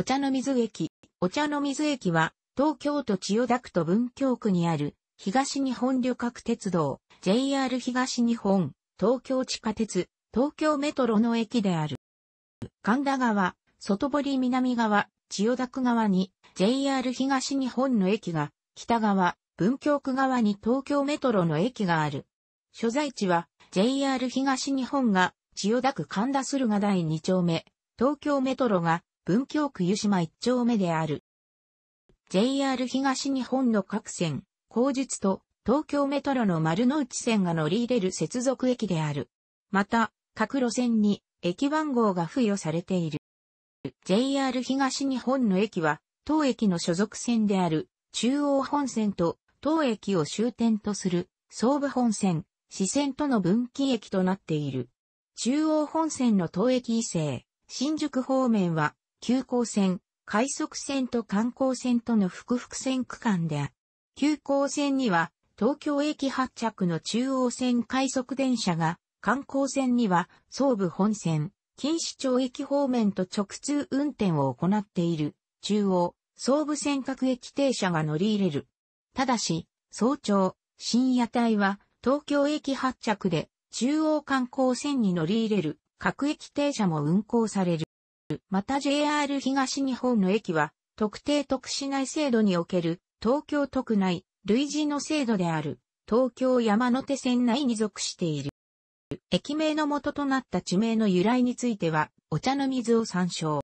お茶の水駅。お茶の水駅は、東京都千代田区と文京区にある、東日本旅客鉄道、JR 東日本、東京地下鉄、東京メトロの駅である。神田川、外堀南側、千代田区側に、JR 東日本の駅が、北側、文京区側に東京メトロの駅がある。所在地は、JR 東日本が、千代田区神田駿河第2丁目、東京メトロが、文京区湯島一丁目である。JR 東日本の各線、後術と東京メトロの丸の内線が乗り入れる接続駅である。また、各路線に駅番号が付与されている。JR 東日本の駅は、当駅の所属線である中央本線と当駅を終点とする総武本線、支線との分岐駅となっている。中央本線の当駅異性、新宿方面は急行線、快速線と観光線との複々線区間である。急行線には東京駅発着の中央線快速電車が、観光線には総武本線、錦糸町駅方面と直通運転を行っている、中央、総武線各駅停車が乗り入れる。ただし、早朝、深夜帯は東京駅発着で中央観光線に乗り入れる各駅停車も運行される。また JR 東日本の駅は、特定特市内制度における、東京都区内、類似の制度である、東京山手線内に属している。駅名の元となった地名の由来については、お茶の水を参照。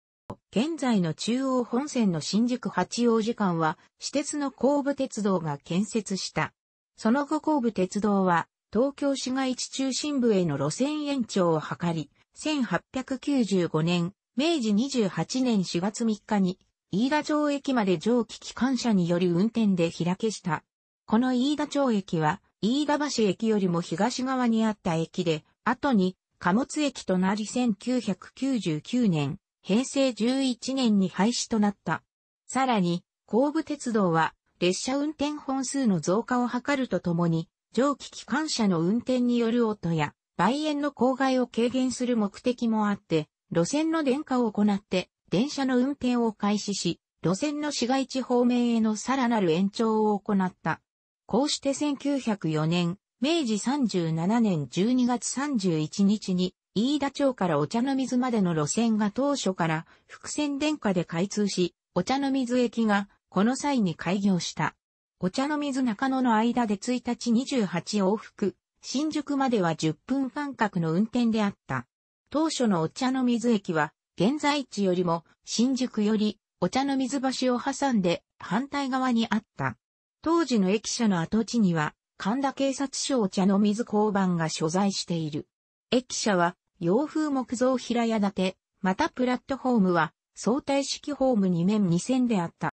現在の中央本線の新宿八王子間は、私鉄の後部鉄道が建設した。その後後部鉄道は、東京市街地中心部への路線延長を図り、1895年、明治28年4月3日に、飯田町駅まで蒸気機関車により運転で開けした。この飯田町駅は、飯田橋駅よりも東側にあった駅で、後に貨物駅となり1999年、平成11年に廃止となった。さらに、後部鉄道は列車運転本数の増加を図るとともに、蒸気機関車の運転による音や、梅園の公害を軽減する目的もあって、路線の電化を行って電車の運転を開始し、路線の市街地方面へのさらなる延長を行った。こうして1904年、明治37年12月31日に、飯田町からお茶の水までの路線が当初から伏線電化で開通し、お茶の水駅がこの際に開業した。お茶の水中野の間で1日28往復、新宿までは10分間隔の運転であった。当初のお茶の水駅は、現在地よりも新宿よりお茶の水橋を挟んで反対側にあった。当時の駅舎の跡地には、神田警察署お茶の水交番が所在している。駅舎は洋風木造平屋建て、またプラットフォームは相対式ホーム2面2線であった。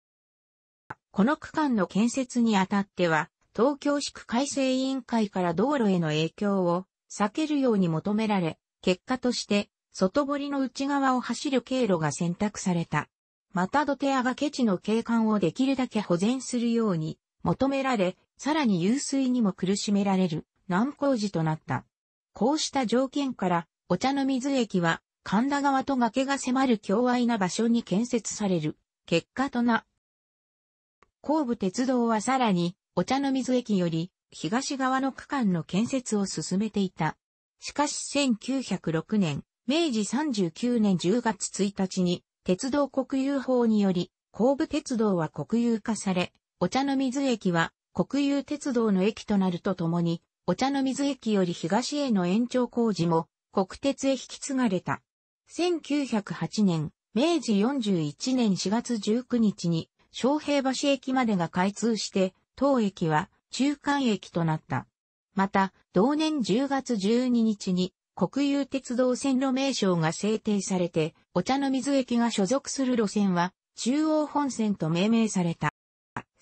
この区間の建設にあたっては、東京市区改正委員会から道路への影響を避けるように求められ、結果として、外堀の内側を走る経路が選択された。また土手屋がケチの景観をできるだけ保全するように求められ、さらに湧水にも苦しめられる難工事となった。こうした条件から、お茶の水駅は神田川と崖が迫る狭隘な場所に建設される結果とな。後部鉄道はさらにお茶の水駅より東側の区間の建設を進めていた。しかし1906年、明治39年10月1日に、鉄道国有法により、神武鉄道は国有化され、お茶の水駅は国有鉄道の駅となるとともに、お茶の水駅より東への延長工事も国鉄へ引き継がれた。1908年、明治41年4月19日に、昌平橋駅までが開通して、当駅は中間駅となった。また、同年10月12日に、国有鉄道線路名称が制定されて、お茶の水駅が所属する路線は、中央本線と命名された。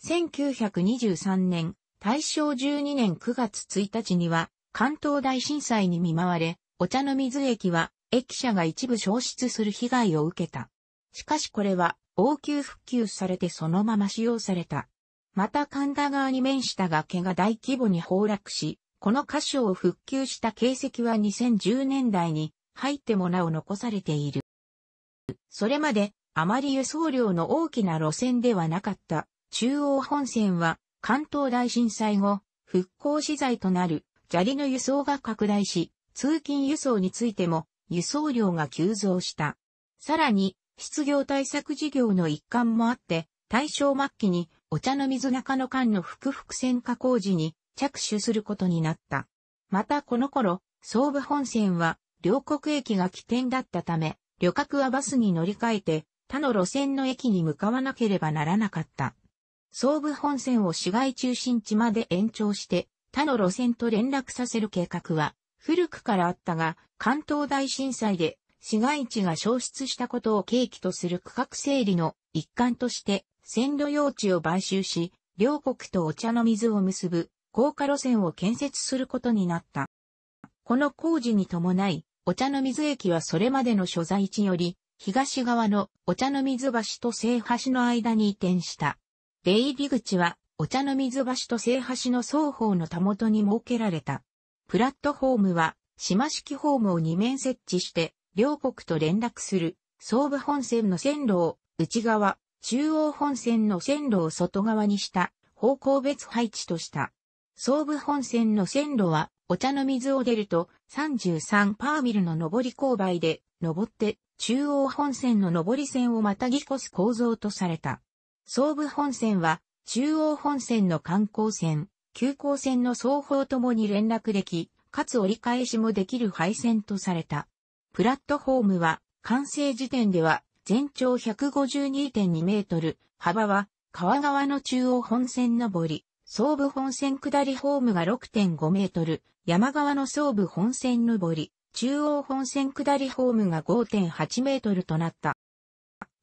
1923年、大正12年9月1日には、関東大震災に見舞われ、お茶の水駅は、駅舎が一部消失する被害を受けた。しかしこれは、応急復旧されてそのまま使用された。また神田川に面した崖が大規模に崩落し、この箇所を復旧した形跡は2010年代に入ってもなお残されている。それまであまり輸送量の大きな路線ではなかった中央本線は関東大震災後復興資材となる砂利の輸送が拡大し通勤輸送についても輸送量が急増した。さらに失業対策事業の一環もあって大正末期にお茶の水中の間の複々線加工時に着手することになった。またこの頃、総武本線は両国駅が起点だったため、旅客はバスに乗り換えて他の路線の駅に向かわなければならなかった。総武本線を市街中心地まで延長して他の路線と連絡させる計画は古くからあったが関東大震災で市街地が消失したことを契機とする区画整理の一環として線路用地を買収し両国とお茶の水を結ぶ高架路線を建設することになった。この工事に伴い、お茶の水駅はそれまでの所在地より、東側のお茶の水橋と聖橋の間に移転した。出入り口は、お茶の水橋と聖橋の双方のたもとに設けられた。プラットホームは、島式ホームを2面設置して、両国と連絡する、総武本線の線路を内側、中央本線の線路を外側にした、方向別配置とした。総武本線の線路は、お茶の水を出ると、33パーミルの上り勾配で、登って、中央本線の上り線をまたぎ越す構造とされた。総武本線は、中央本線の観光線、急行線の双方ともに連絡でき、かつ折り返しもできる配線とされた。プラットフォームは、完成時点では、全長152.2メートル、幅は、川側の中央本線上り、総武本線下りホームが6.5メートル、山側の総武本線上り、中央本線下りホームが5.8メートルとなった。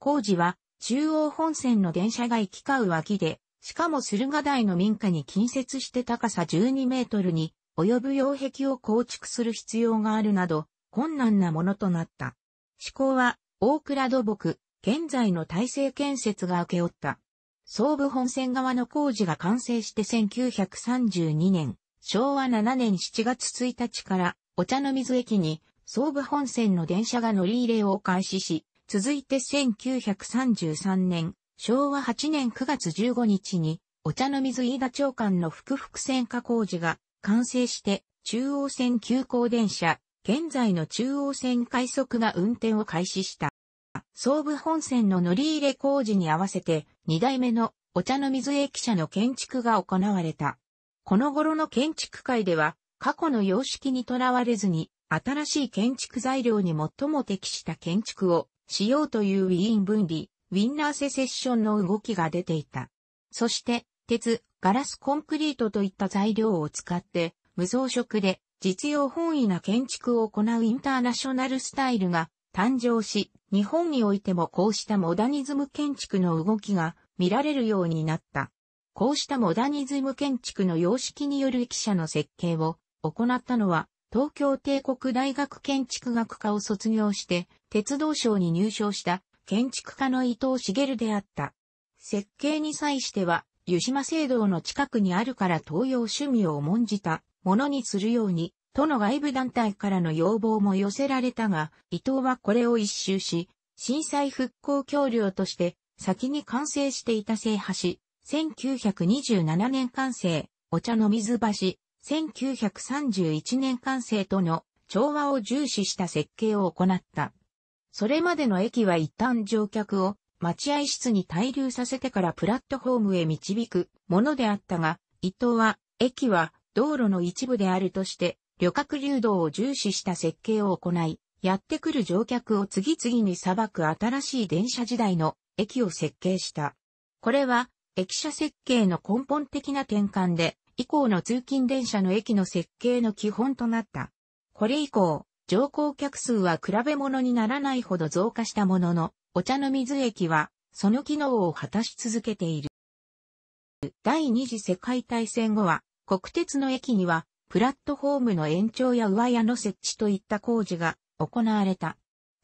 工事は中央本線の電車が行き交う脇で、しかも駿河台の民家に近接して高さ12メートルに及ぶ擁壁を構築する必要があるなど、困難なものとなった。施工は、大倉土木、現在の体制建設が受け負った。総武本線側の工事が完成して1932年、昭和7年7月1日からお茶の水駅に総武本線の電車が乗り入れを開始し、続いて1933年、昭和8年9月15日に、お茶の水飯田町間の副々線化工事が完成して、中央線急行電車、現在の中央線快速が運転を開始した。総武本線の乗り入れ工事に合わせて、2代目のお茶の水駅舎の建築が行われた。この頃の建築界では、過去の様式にとらわれずに、新しい建築材料に最も適した建築をしようというウィーン分離、ウィンナーセセッションの動きが出ていた。そして、鉄、ガラスコンクリートといった材料を使って、無装飾で実用本位な建築を行うインターナショナルスタイルが誕生し、日本においてもこうしたモダニズム建築の動きが見られるようになった。こうしたモダニズム建築の様式による駅舎の設計を行ったのは、東京帝国大学建築学科を卒業して、鉄道省に入省した建築家の伊藤茂であった。設計に際しては、湯島聖堂の近くにあるから東洋趣味を重んじたものにするように都の外部団体からの要望も寄せられたが、伊藤はこれを一周し、震災復興橋梁として先に完成していた聖橋、1927年完成、お茶の水橋、1931年完成との調和を重視した設計を行った。それまでの駅は一旦乗客を待合室に滞留させてからプラットホームへ導くものであったが、伊藤は、駅は道路の一部であるとして、旅客流動を重視した設計を行い、やってくる乗客を次々に裁く新しい電車時代の駅を設計した。これは、駅舎設計の根本的な転換で、以降の通勤電車の駅の設計の基本となった。これ以降、乗降客数は比べ物にならないほど増加したものの、お茶の水駅は、その機能を果たし続けている。第二次世界大戦後は、国鉄の駅には、プラットフォームの延長や上屋の設置といった工事が行われた。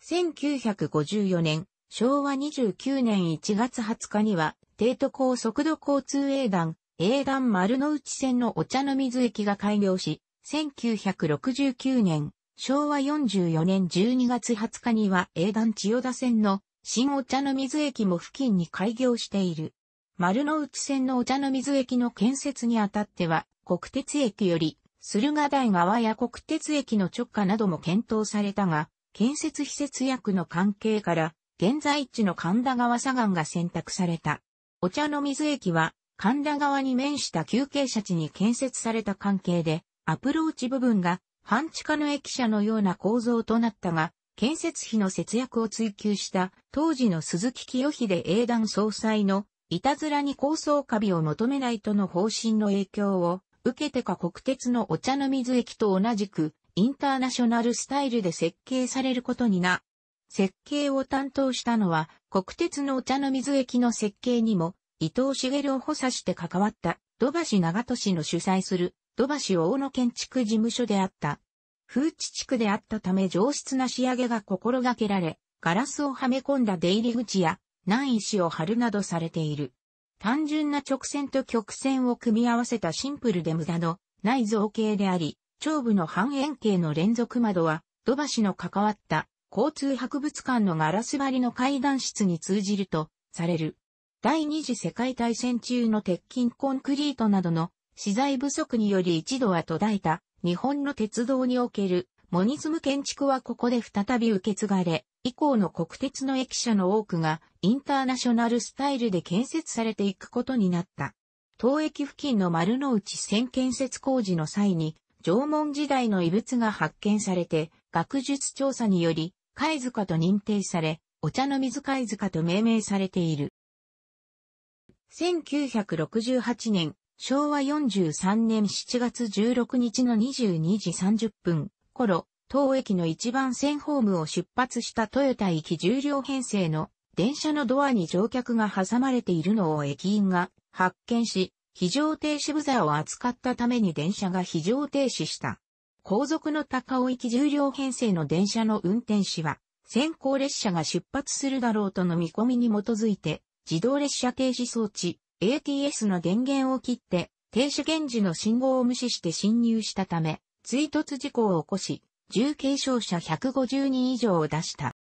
1954年、昭和29年1月20日には、帝都高速度交通営団、営団丸の内線のお茶の水駅が開業し、1969年、昭和44年12月20日には営団千代田線の新お茶の水駅も付近に開業している。丸の内線のお茶の水駅の建設にあたっては、国鉄駅より駿河台川や国鉄駅の直下なども検討されたが、建設施設役の関係から、現在地の神田川左岸が選択された。お茶の水駅は、神田川に面した休憩車地に建設された関係で、アプローチ部分が半地下の駅舎のような構造となったが、建設費の節約を追求した当時の鈴木清秀英断総裁のいたずらに高層カビを求めないとの方針の影響を受けてか国鉄のお茶の水駅と同じく、インターナショナルスタイルで設計されることにな。設計を担当したのは、国鉄のお茶の水駅の設計にも、伊藤茂を補佐して関わった、土橋長門市の主催する、土橋大野建築事務所であった。風地地区であったため上質な仕上げが心がけられ、ガラスをはめ込んだ出入り口や、難石を貼るなどされている。単純な直線と曲線を組み合わせたシンプルで無駄のない造形であり、頂部の半円形の連続窓は、土橋の関わった交通博物館のガラス張りの階段室に通じるとされる。第二次世界大戦中の鉄筋コンクリートなどの資材不足により一度は途絶えた日本の鉄道におけるモニズム建築はここで再び受け継がれ、以降の国鉄の駅舎の多くがインターナショナルスタイルで建設されていくことになった。当駅付近の丸の内線建設工事の際に、縄文時代の遺物が発見されて、学術調査により、貝塚と認定され、お茶の水貝塚と命名されている。1968年、昭和43年7月16日の22時30分頃、当駅の一番線ホームを出発したヨタ行き重量編成の電車のドアに乗客が挟まれているのを駅員が発見し、非常停止ブザーを扱ったために電車が非常停止した。後続の高尾行き重量編成の電車の運転士は、先行列車が出発するだろうとの見込みに基づいて、自動列車停止装置 ATS の電源を切って、停止現時の信号を無視して侵入したため、追突事故を起こし、重軽傷者150人以上を出した。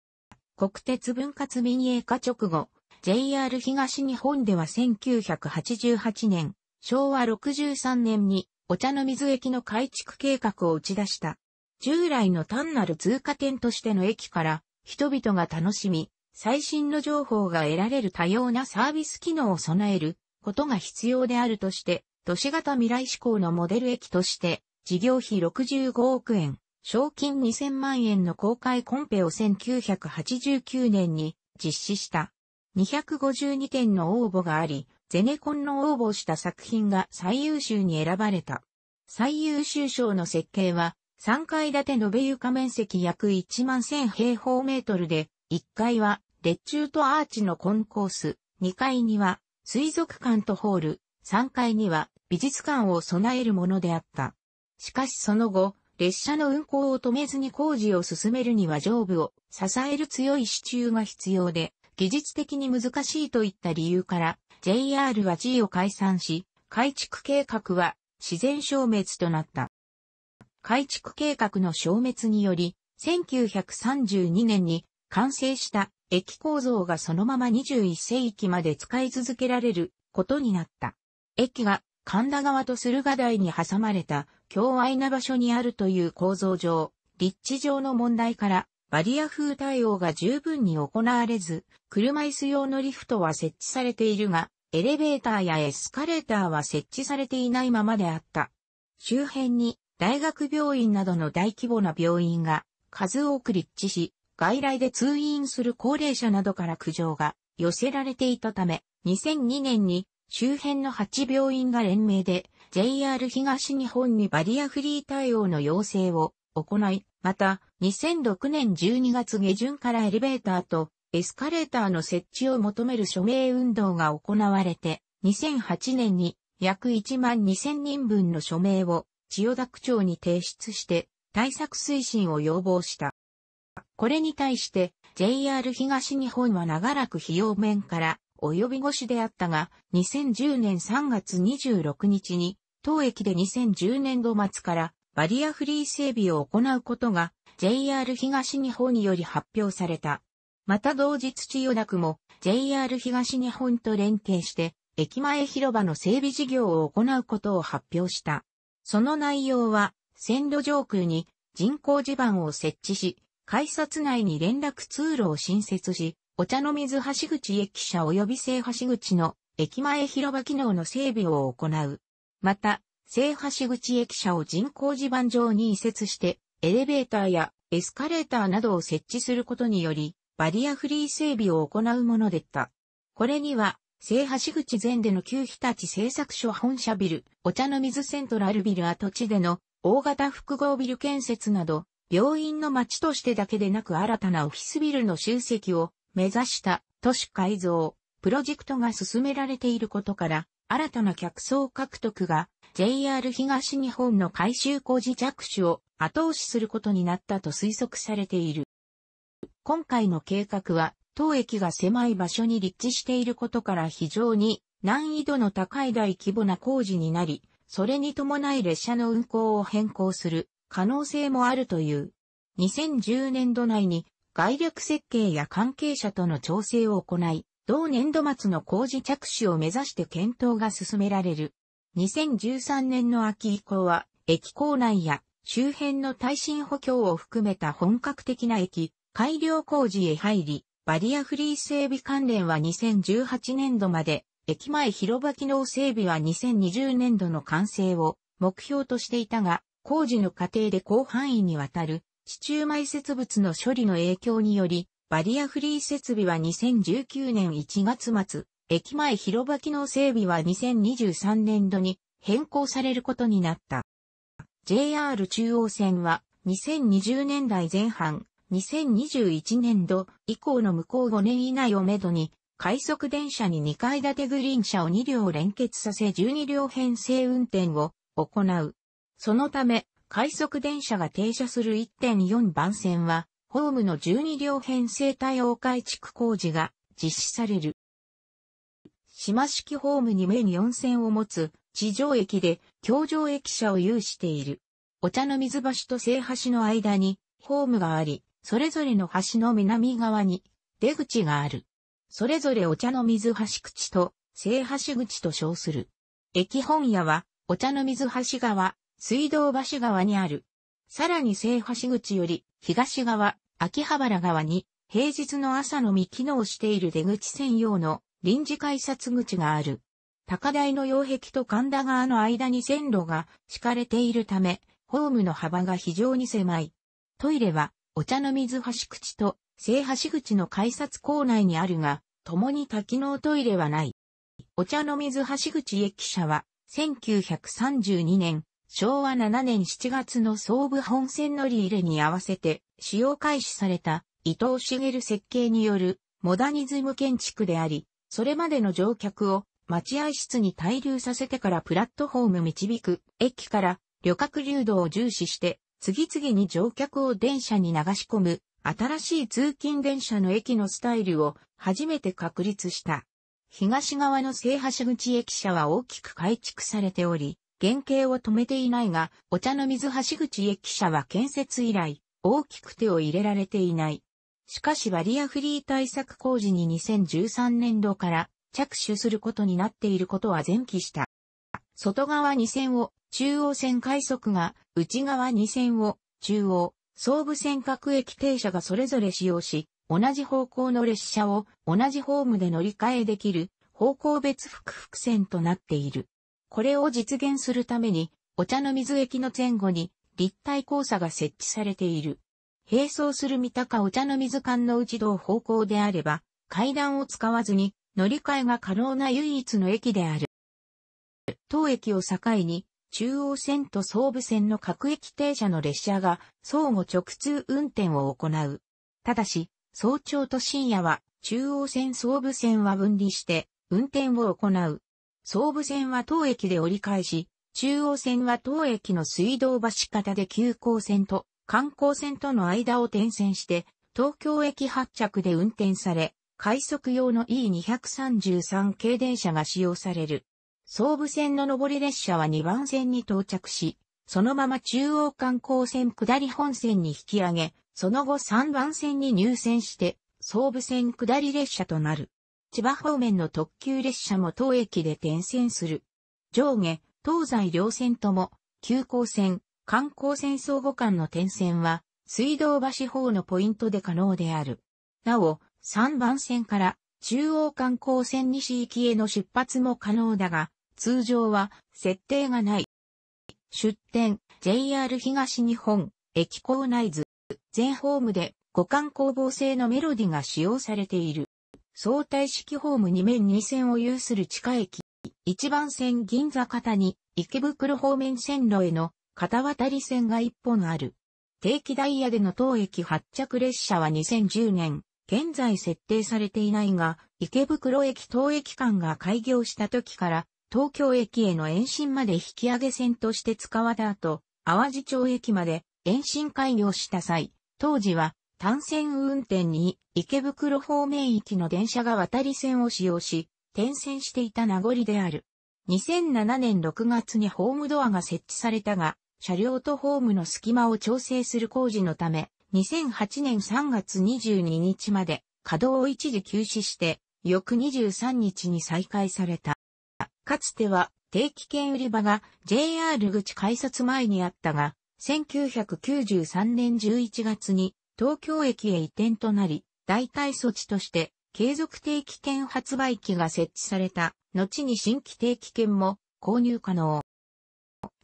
国鉄分割民営化直後、JR 東日本では1988年、昭和63年にお茶の水駅の改築計画を打ち出した。従来の単なる通過点としての駅から人々が楽しみ、最新の情報が得られる多様なサービス機能を備えることが必要であるとして、都市型未来志向のモデル駅として事業費65億円、賞金2000万円の公開コンペを1989年に実施した。252点の応募があり、ゼネコンの応募した作品が最優秀に選ばれた。最優秀賞の設計は、3階建て延べ床面積約1万1000平方メートルで、1階は、列柱とアーチのコンコース、2階には、水族館とホール、3階には、美術館を備えるものであった。しかしその後、列車の運行を止めずに工事を進めるには上部を支える強い支柱が必要で、技術的に難しいといった理由から、JR は G を解散し、改築計画は自然消滅となった。改築計画の消滅により、1932年に完成した駅構造がそのまま21世紀まで使い続けられることになった。駅が神田川と駿河台に挟まれた強愛な場所にあるという構造上、立地上の問題から、バリア風対応が十分に行われず、車椅子用のリフトは設置されているが、エレベーターやエスカレーターは設置されていないままであった。周辺に大学病院などの大規模な病院が数多く立地し、外来で通院する高齢者などから苦情が寄せられていたため、2002年に周辺の8病院が連名で JR 東日本にバリアフリー対応の要請を行い、また2006年12月下旬からエレベーターとエスカレーターの設置を求める署名運動が行われて、2008年に約1万2000人分の署名を千代田区長に提出して対策推進を要望した。これに対して JR 東日本は長らく費用面から及びしであったが、2010年3月26日に、当駅で2010年度末からバリアフリー整備を行うことが JR 東日本により発表された。また同日千代田区も JR 東日本と連携して駅前広場の整備事業を行うことを発表した。その内容は線路上空に人工地盤を設置し、改札内に連絡通路を新設し、お茶の水橋口駅舎及び西橋口の駅前広場機能の整備を行う。また、西橋口駅舎を人工地盤上に移設して、エレベーターやエスカレーターなどを設置することにより、バリアフリー整備を行うものでった。これには、西橋口前での旧日立製作所本社ビル、お茶の水セントラルビル跡地での大型複合ビル建設など、病院の町としてだけでなく新たなオフィスビルの集積を目指した都市改造、プロジェクトが進められていることから、新たな客層獲得が JR 東日本の改修工事着手を後押しすることになったと推測されている。今回の計画は、当駅が狭い場所に立地していることから非常に難易度の高い大規模な工事になり、それに伴い列車の運行を変更する可能性もあるという。2010年度内に概略設計や関係者との調整を行い、同年度末の工事着手を目指して検討が進められる。2013年の秋以降は、駅構内や周辺の耐震補強を含めた本格的な駅、改良工事へ入り、バリアフリー整備関連は2018年度まで、駅前広場機能整備は2020年度の完成を目標としていたが、工事の過程で広範囲にわたる地中埋設物の処理の影響により、バリアフリー設備は2019年1月末、駅前広場機能整備は2023年度に変更されることになった。JR 中央線は2020年代前半、2021年度以降の向こう5年以内をめどに、快速電車に2階建てグリーン車を2両連結させ12両編成運転を行う。そのため、快速電車が停車する1.4番線は、ホームの12両編成対応改築工事が実施される。島式ホームに目に4線を持つ地上駅で橋上駅舎を有している。お茶の水橋と西橋の間にホームがあり、それぞれの橋の南側に出口がある。それぞれお茶の水橋口と西橋口と称する。駅本屋はお茶の水橋側、水道橋側にある。さらに西橋口より東側、秋葉原側に平日の朝のみ機能している出口専用の臨時改札口がある。高台の擁壁と神田川の間に線路が敷かれているため、ホームの幅が非常に狭い。トイレは、お茶の水橋口と、西橋口の改札構内にあるが、共に多機能トイレはない。お茶の水橋口駅舎は、1932年昭和7年7月の総武本線乗り入れに合わせて使用開始された伊藤茂設計によるモダニズム建築であり、それまでの乗客を待合室に滞留させてからプラットフォーム導く駅から旅客流動を重視して次々に乗客を電車に流し込む新しい通勤電車の駅のスタイルを初めて確立した。東側の西橋口駅舎は大きく改築されており、原型を止めていないが、お茶の水橋口駅舎は建設以来、大きく手を入れられていない。しかしバリアフリー対策工事に2013年度から着手することになっていることは前期した。外側2線を中央線快速が、内側2線を中央、総武線各駅停車がそれぞれ使用し、同じ方向の列車を同じホームで乗り換えできる方向別複々線となっている。これを実現するために、お茶の水駅の前後に立体交差が設置されている。並走する三鷹お茶の水間の内道方向であれば、階段を使わずに乗り換えが可能な唯一の駅である。当駅を境に、中央線と総武線の各駅停車の列車が相互直通運転を行う。ただし、早朝と深夜は中央線総武線は分離して運転を行う。総武線は当駅で折り返し、中央線は当駅の水道橋方で急行線と観光線との間を転線して、東京駅発着で運転され、快速用の E233 系電車が使用される。総武線の上り列車は2番線に到着し、そのまま中央観光線下り本線に引き上げ、その後3番線に入線して、総武線下り列車となる。千葉方面の特急列車も当駅で転線する。上下、東西両線とも、急行線、観光線相互間の転線は、水道橋方のポイントで可能である。なお、3番線から中央観光線西行きへの出発も可能だが、通常は設定がない。出店、JR 東日本、駅構内図、全ホームで、互換工房製のメロディが使用されている。相対式ホーム2面2線を有する地下駅、1番線銀座方に池袋方面線路への片渡り線が1本ある。定期ダイヤでの当駅発着列車は2010年、現在設定されていないが、池袋駅当駅間が開業した時から、東京駅への延伸まで引き上げ線として使われた後、淡路町駅まで延伸開業した際、当時は単線運転に池袋方面行きの電車が渡り線を使用し、転線していた名残である。2007年6月にホームドアが設置されたが、車両とホームの隙間を調整する工事のため、2008年3月22日まで稼働を一時休止して、翌23日に再開された。かつては定期券売り場が JR 口改札前にあったが、1993年11月に東京駅へ移転となり、代替措置として継続定期券発売機が設置された、後に新規定期券も購入可能。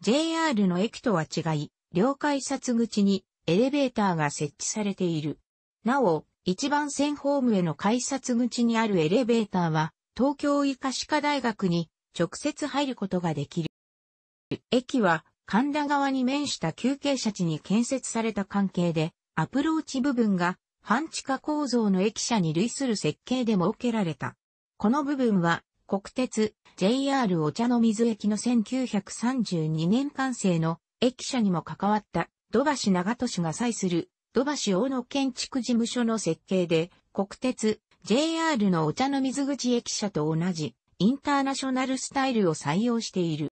JR の駅とは違い、両改札口にエレベーターが設置されている。なお、一番線ホームへの改札口にあるエレベーターは、東京医科歯科大学に直接入ることができる。駅は神田川に面した休憩車地に建設された関係で、アプローチ部分が半地下構造の駅舎に類する設計で設けられた。この部分は国鉄 JR お茶の水駅の1932年完成の駅舎にも関わった土橋長都市が際する土橋大野建築事務所の設計で国鉄 JR のお茶の水口駅舎と同じインターナショナルスタイルを採用している。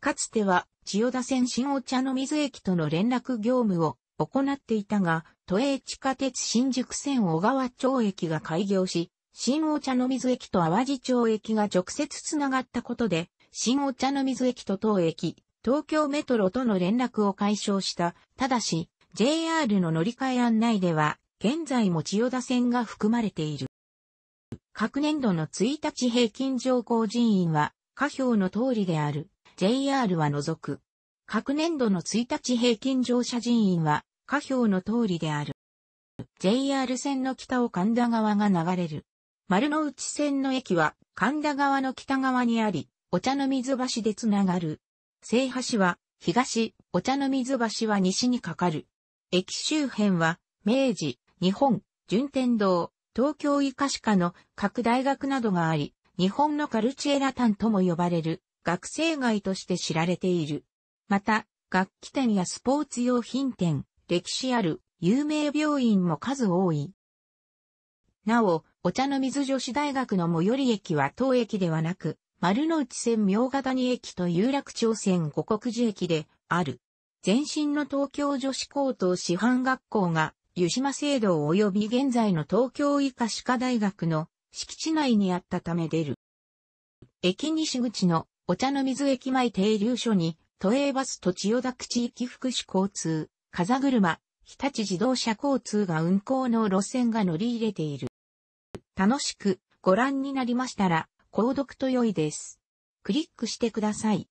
かつては千代田線新お茶の水駅との連絡業務を行っていたが、都営地下鉄新宿線小川町駅が開業し、新お茶の水駅と淡路町駅が直接つながったことで、新お茶の水駅と当駅、東京メトロとの連絡を解消した。ただし、JR の乗り換え案内では、現在も千代田線が含まれている。各年度の1日平均乗降人員は、下表の通りである。JR は除く。各年度の1日平均乗車人員は、下表の通りである。JR 線の北を神田川が流れる。丸の内線の駅は神田川の北側にあり、お茶の水橋でつながる。西橋は東、お茶の水橋は西にかかる。駅周辺は明治、日本、順天堂、東京医科歯科の各大学などがあり、日本のカルチエラタンとも呼ばれる学生街として知られている。また、楽器店やスポーツ用品店、歴史ある有名病院も数多い。なお、お茶の水女子大学の最寄り駅は当駅ではなく、丸の内線明ヶ谷駅と有楽町線五国寺駅である。前身の東京女子高等師範学校が、湯島制度及び現在の東京医科歯科大学の敷地内にあったため出る。駅西口のお茶の水駅前停留所に都営バスと千代田区地域福祉交通、風車、日立自動車交通が運行の路線が乗り入れている。楽しくご覧になりましたら、購読と良いです。クリックしてください。